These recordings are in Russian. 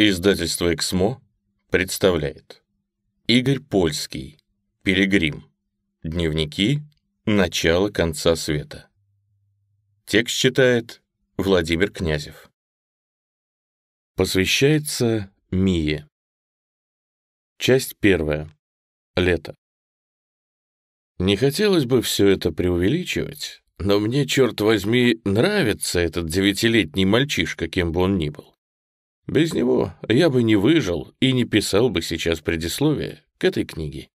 Издательство «Эксмо» представляет Игорь Польский «Пилигрим. Дневники. Начало конца света». Текст читает Владимир Князев. Посвящается Мие. Часть первая. Лето. Не хотелось бы все это преувеличивать, но мне, черт возьми, нравится этот девятилетний мальчишка, кем бы он ни был. Без него я бы не выжил и не писал бы сейчас предисловие к этой книге.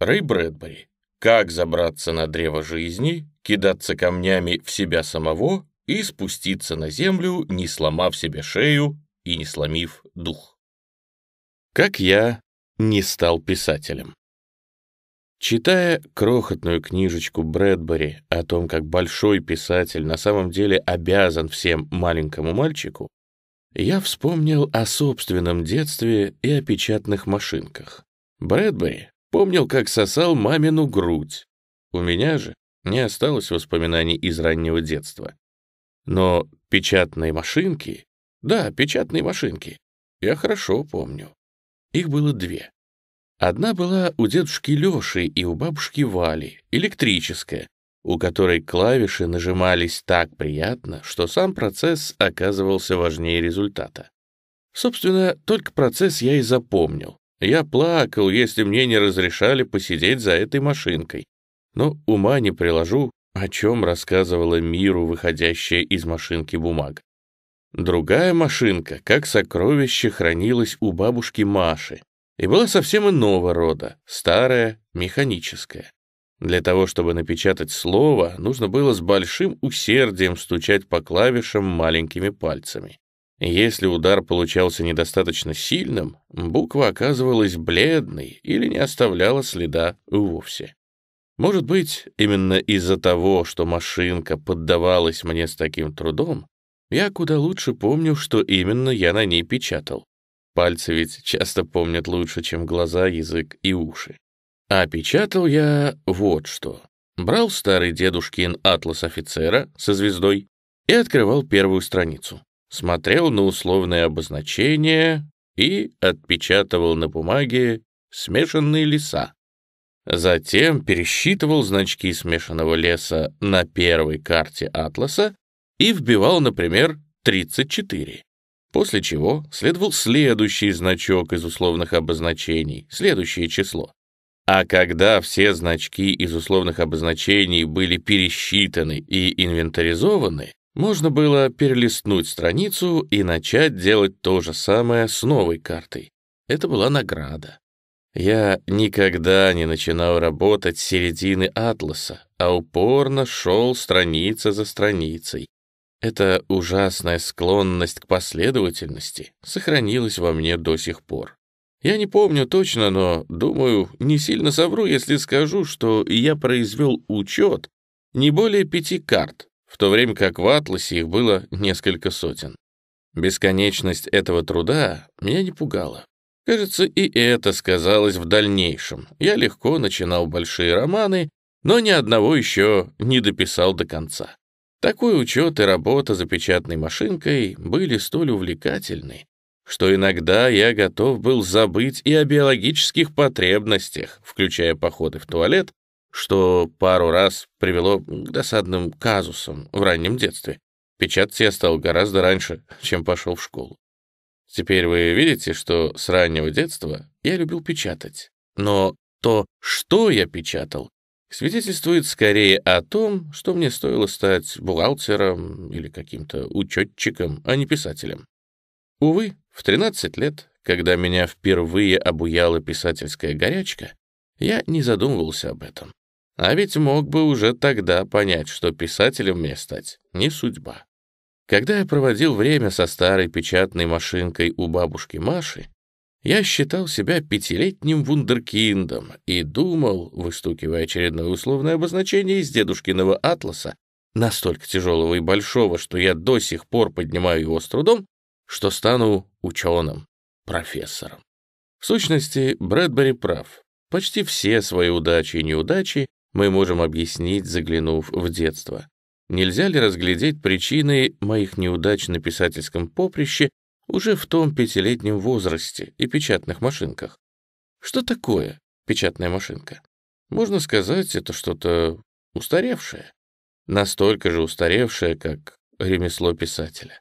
Рэй Брэдбери. Как забраться на древо жизни, кидаться камнями в себя самого и спуститься на землю, не сломав себе шею и не сломив дух. Как я не стал писателем. Читая крохотную книжечку Брэдбери о том, как большой писатель на самом деле обязан всем маленькому мальчику, я вспомнил о собственном детстве и о печатных машинках. Брэдбери помнил, как сосал мамину грудь. У меня же не осталось воспоминаний из раннего детства. Но печатные машинки... Да, печатные машинки. Я хорошо помню. Их было две. Одна была у дедушки Лёши и у бабушки Вали, электрическая, у которой клавиши нажимались так приятно, что сам процесс оказывался важнее результата. Собственно, только процесс я и запомнил. Я плакал, если мне не разрешали посидеть за этой машинкой. Но ума не приложу, о чем рассказывала миру выходящая из машинки бумага. Другая машинка, как сокровище, хранилась у бабушки Маши и была совсем иного рода, старая, механическая. Для того, чтобы напечатать слово, нужно было с большим усердием стучать по клавишам маленькими пальцами. Если удар получался недостаточно сильным, буква оказывалась бледной или не оставляла следа вовсе. Может быть, именно из-за того, что машинка поддавалась мне с таким трудом, я куда лучше помню, что именно я на ней печатал. Пальцы ведь часто помнят лучше, чем глаза, язык и уши. А печатал я вот что. Брал старый дедушкин атлас офицера со звездой и открывал первую страницу. Смотрел на условное обозначение и отпечатывал на бумаге смешанные леса. Затем пересчитывал значки смешанного леса на первой карте атласа и вбивал, например, 34. После чего следовал следующий значок из условных обозначений, следующее число. А когда все значки из условных обозначений были пересчитаны и инвентаризованы, можно было перелистнуть страницу и начать делать то же самое с новой картой. Это была награда. Я никогда не начинал работать с середины атласа, а упорно шел страница за страницей. Эта ужасная склонность к последовательности сохранилась во мне до сих пор. Я не помню точно, но, думаю, не сильно совру, если скажу, что я произвел учет не более пяти карт, в то время как в «Атласе» их было несколько сотен. Бесконечность этого труда меня не пугала. Кажется, и это сказалось в дальнейшем. Я легко начинал большие романы, но ни одного еще не дописал до конца. Такой учет и работа за печатной машинкой были столь увлекательны, что иногда я готов был забыть и о биологических потребностях, включая походы в туалет, что пару раз привело к досадным казусам в раннем детстве. Печатать я стал гораздо раньше, чем пошел в школу. Теперь вы видите, что с раннего детства я любил печатать. Но то, что я печатал, свидетельствует скорее о том, что мне стоило стать бухгалтером или каким-то учетчиком, а не писателем. Увы, в 13 лет, когда меня впервые обуяла писательская горячка, я не задумывался об этом. А ведь мог бы уже тогда понять, что писателем мне стать не судьба. Когда я проводил время со старой печатной машинкой у бабушки Маши, я считал себя пятилетним вундеркиндом и думал, выстукивая очередное условное обозначение из дедушкиного атласа, настолько тяжелого и большого, что я до сих пор поднимаю его с трудом, что стану ученым, профессором. В сущности, Брэдбери прав. Почти все свои удачи и неудачи мы можем объяснить, заглянув в детство. Нельзя ли разглядеть причины моих неудач на писательском поприще уже в том пятилетнем возрасте и печатных машинках? Что такое печатная машинка? Можно сказать, это что-то устаревшее. Настолько же устаревшее, как ремесло писателя.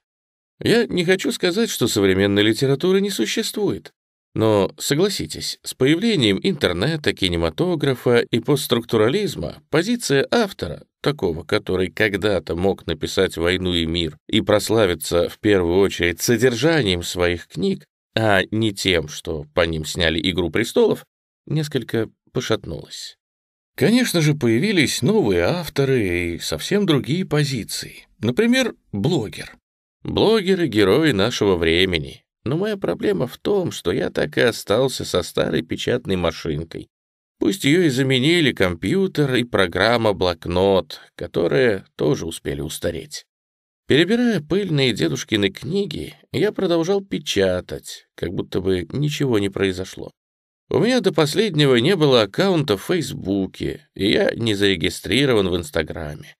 Я не хочу сказать, что современной литературы не существует. Но, согласитесь, с появлением интернета, кинематографа и постструктурализма позиция автора, такого, который когда-то мог написать «Войну и мир» и прославиться в первую очередь содержанием своих книг, а не тем, что по ним сняли «Игру престолов», несколько пошатнулась. Конечно же, появились новые авторы и совсем другие позиции. Например, блогер. Блогеры — герои нашего времени. Но моя проблема в том, что я так и остался со старой печатной машинкой. Пусть ее и заменили компьютер и программа-блокнот, которые тоже успели устареть. Перебирая пыльные дедушкины книги, я продолжал печатать, как будто бы ничего не произошло. У меня до последнего не было аккаунта в Фейсбуке, и я не зарегистрирован в Инстаграме.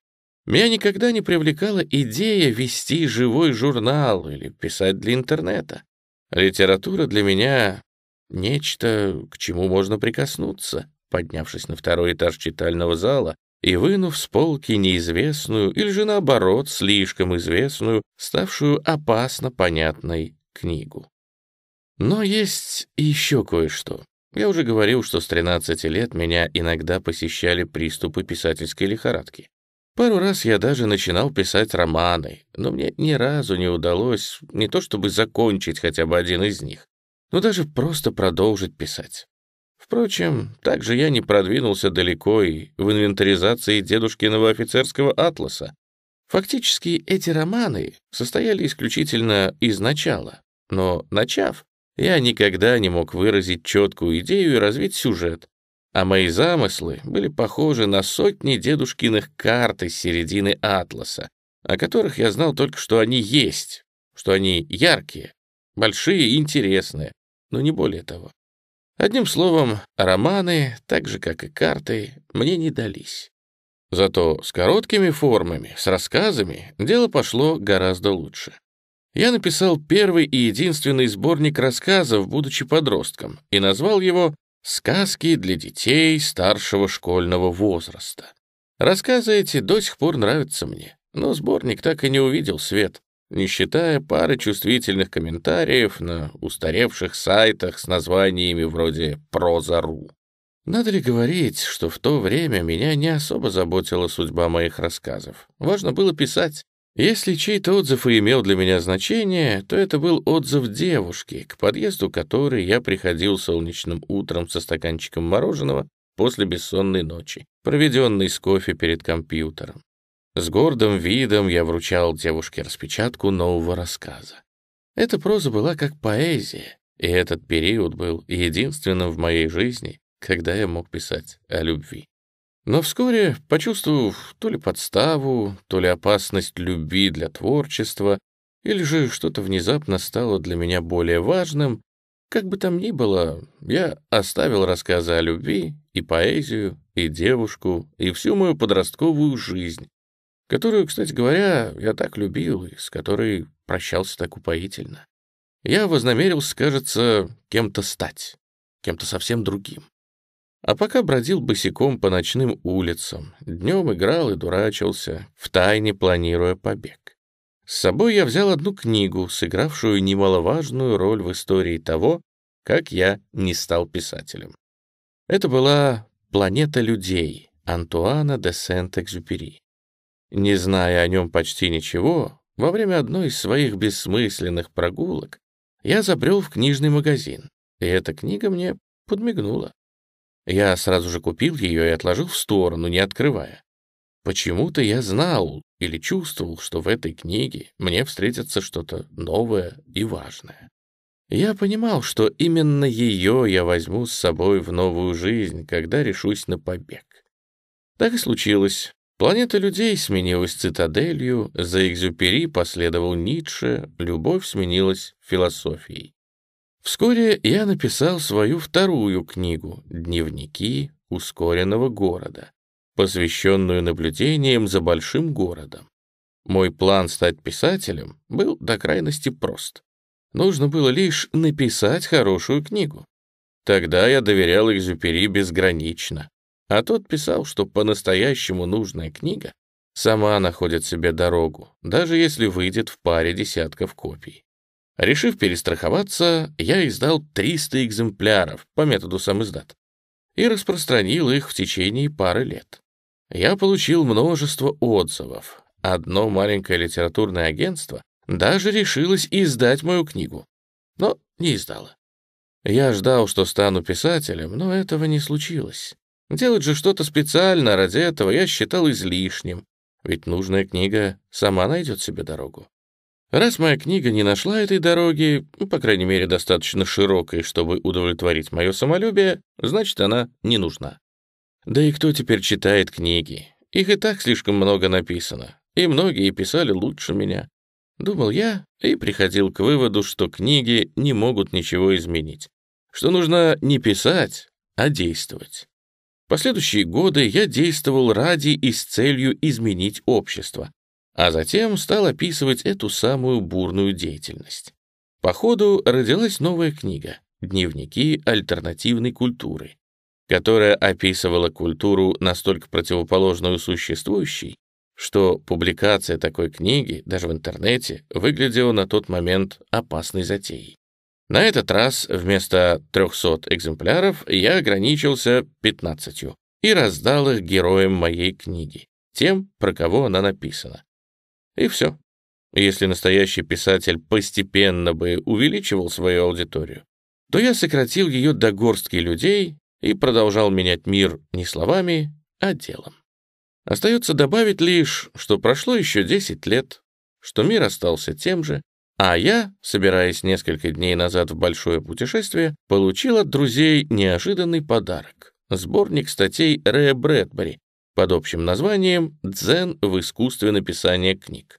Меня никогда не привлекала идея вести живой журнал или писать для интернета. Литература для меня — нечто, к чему можно прикоснуться. Поднявшись на второй этаж читального зала и вынув с полки неизвестную или же, наоборот, слишком известную, ставшую опасно понятной книгу. Но есть еще кое-что. Я уже говорил, что с 13 лет меня иногда посещали приступы писательской лихорадки. Пару раз я даже начинал писать романы, но мне ни разу не удалось не то чтобы закончить хотя бы один из них, но даже просто продолжить писать. Впрочем, также я не продвинулся далеко и в инвентаризации дедушкиного офицерского атласа. Фактически эти романы состояли исключительно из начала, но, начав, я никогда не мог выразить четкую идею и развить сюжет, а мои замыслы были похожи на сотни дедушкиных карт из середины Атласа, о которых я знал только, что они есть, что они яркие, большие и интересные, но не более того. Одним словом, романы, так же, как и карты, мне не дались. Зато с короткими формами, с рассказами, дело пошло гораздо лучше. Я написал первый и единственный сборник рассказов, будучи подростком, и назвал его Сказки для детей старшего школьного возраста. Рассказы эти до сих пор нравятся мне, но сборник так и не увидел свет, не считая пары чувствительных комментариев на устаревших сайтах с названиями вроде «Прозару». Надо ли говорить, что в то время меня не особо заботила судьба моих рассказов. Важно было писать. Если чей-то отзыв и имел для меня значение, то это был отзыв девушки, к подъезду которой я приходил солнечным утром со стаканчиком мороженого после бессонной ночи, проведенной с кофе перед компьютером. С гордым видом я вручал девушке распечатку нового рассказа. Эта проза была как поэзия, и этот период был единственным в моей жизни, когда я мог писать о любви. Но вскоре, почувствовав то ли подставу, то ли опасность любви для творчества, или же что-то внезапно стало для меня более важным, как бы там ни было, я оставил рассказы о любви и поэзию, и девушку, и всю мою подростковую жизнь, которую, кстати говоря, я так любил и с которой прощался так упоительно. Я вознамерился, кажется, кем-то стать, кем-то совсем другим. А пока бродил босиком по ночным улицам, днем играл и дурачился, втайне планируя побег. С собой я взял одну книгу, сыгравшую немаловажную роль в истории того, как я не стал писателем. Это была «Планета людей» Антуана де Сент-Экзюпери. Не зная о нем почти ничего, во время одной из своих бессмысленных прогулок я забрел в книжный магазин, и эта книга мне подмигнула. Я сразу же купил ее и отложил в сторону, не открывая. Почему-то я знал или чувствовал, что в этой книге мне встретится что-то новое и важное. Я понимал, что именно ее я возьму с собой в новую жизнь, когда решусь на побег. Так и случилось. Планета людей сменилась цитаделью, за Экзюпери последовал Ницше, любовь сменилась философией. Вскоре я написал свою вторую книгу «Дневники ускоренного города», посвященную наблюдениям за большим городом. Мой план стать писателем был до крайности прост. Нужно было лишь написать хорошую книгу. Тогда я доверял Экзюпери безгранично, а тот писал, что по-настоящему нужная книга сама находит себе дорогу, даже если выйдет в паре десятков копий. Решив перестраховаться, я издал 300 экземпляров по методу самиздат и распространил их в течение пары лет. Я получил множество отзывов. Одно маленькое литературное агентство даже решилось издать мою книгу, но не издало. Я ждал, что стану писателем, но этого не случилось. Делать же что-то специально ради этого я считал излишним, ведь нужная книга сама найдет себе дорогу. Раз моя книга не нашла этой дороги, ну, по крайней мере, достаточно широкой, чтобы удовлетворить мое самолюбие, значит, она не нужна. Да и кто теперь читает книги? Их и так слишком много написано, и многие писали лучше меня. Думал я и приходил к выводу, что книги не могут ничего изменить, что нужно не писать, а действовать. Последующие годы я действовал ради и с целью изменить общество, а затем стал описывать эту самую бурную деятельность. По ходу родилась новая книга «Дневники альтернативной культуры», которая описывала культуру настолько противоположную существующей, что публикация такой книги, даже в интернете, выглядела на тот момент опасной затеей. На этот раз вместо 300 экземпляров я ограничился 15 и раздал их героям моей книги, тем, про кого она написана, и все. Если настоящий писатель постепенно бы увеличивал свою аудиторию, то я сократил ее до горстки людей и продолжал менять мир не словами, а делом. Остается добавить лишь, что прошло еще 10 лет, что мир остался тем же, а я, собираясь несколько дней назад в большое путешествие, получил от друзей неожиданный подарок — сборник статей Рэя Брэдбери, под общим названием «Дзен в искусстве написания книг».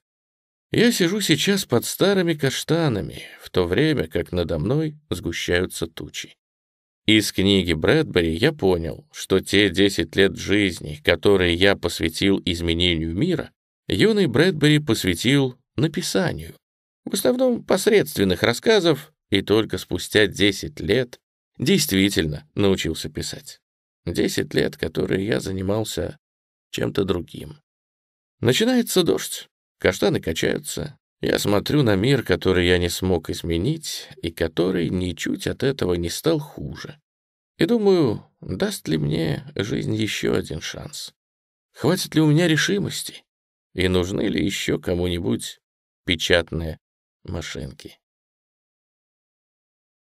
Я сижу сейчас под старыми каштанами, в то время как надо мной сгущаются тучи. Из книги Брэдбери я понял, что те 10 лет жизни, которые я посвятил изменению мира, юный Брэдбери посвятил написанию, в основном посредственных рассказов, и только спустя 10 лет действительно научился писать. 10 лет, которые я занимался чем-то другим. Начинается дождь, каштаны качаются. Я смотрю на мир, который я не смог изменить, и который ничуть от этого не стал хуже. И думаю, даст ли мне жизнь еще один шанс? Хватит ли у меня решимости? И нужны ли еще кому-нибудь печатные машинки?